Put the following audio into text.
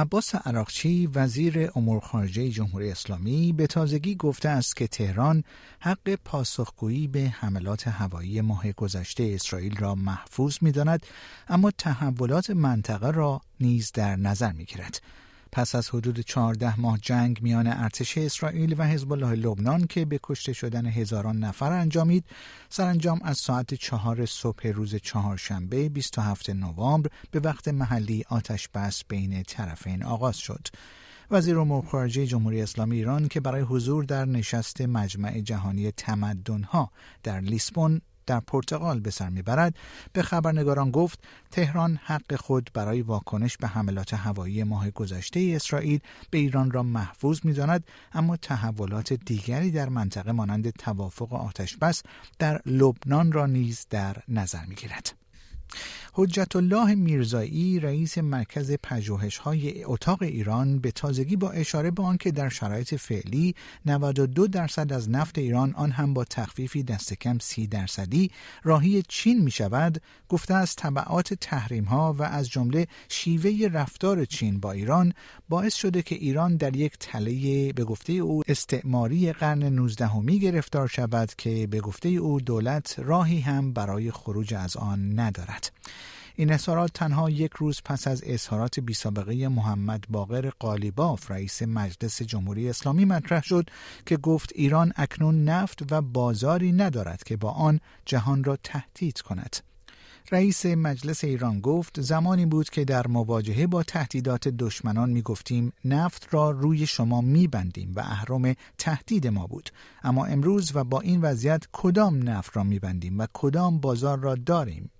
عباس عراقچی وزیر امور خارجه جمهوری اسلامی به تازگی گفته است که تهران حق پاسخگویی به حملات هوایی ماه گذشته اسرائیل را محفوظ می‌داند، اما تحولات منطقه را نیز در نظر میگیرد پس از حدود 14 ماه جنگ میان ارتش اسرائیل و حزب الله لبنان که به کشته شدن هزاران نفر انجامید سرانجام از ساعت چهار صبح روز چهارشنبه 27 نوامبر به وقت محلی آتش بس بین طرفین آغاز شد وزیر امور خارجه جمهوری اسلامی ایران که برای حضور در نشست مجمع جهانی تمدنها در لیسبون در پرتغال به سر میبرد به خبرنگاران گفت تهران حق خود برای واکنش به حملات هوایی ماه گذشته اسرائیل به ایران را محفوظ میداند اما تحولات دیگری در منطقه مانند توافق آتش بس در لبنان را نیز در نظر میگیرد حجت الله میرزایی رئیس مرکز پژوهش های اتاق ایران به تازگی با اشاره به آنکه در شرایط فعلی 92 درصد از نفت ایران آن هم با تخفیفی دست کم 30 درصدی راهی چین می شود گفته از طبعات تحریم ها و از جمله شیوه رفتار چین با ایران باعث شده که ایران در یک تله به گفته او استعماری قرن 19 همی گرفتار شود که به گفته او دولت راهی هم برای خروج از آن ندارد. این اظهارات تنها یک روز پس از اظهارات سابقه محمد باقر قالیباف رئیس مجلس جمهوری اسلامی مطرح شد که گفت ایران اکنون نفت و بازاری ندارد که با آن جهان را تهدید کند. رئیس مجلس ایران گفت زمانی بود که در مواجهه با تهدیدات دشمنان می گفتیم نفت را روی شما می بندیم و اهرام تهدید ما بود اما امروز و با این وضعیت کدام نفت را می بندیم و کدام بازار را داریم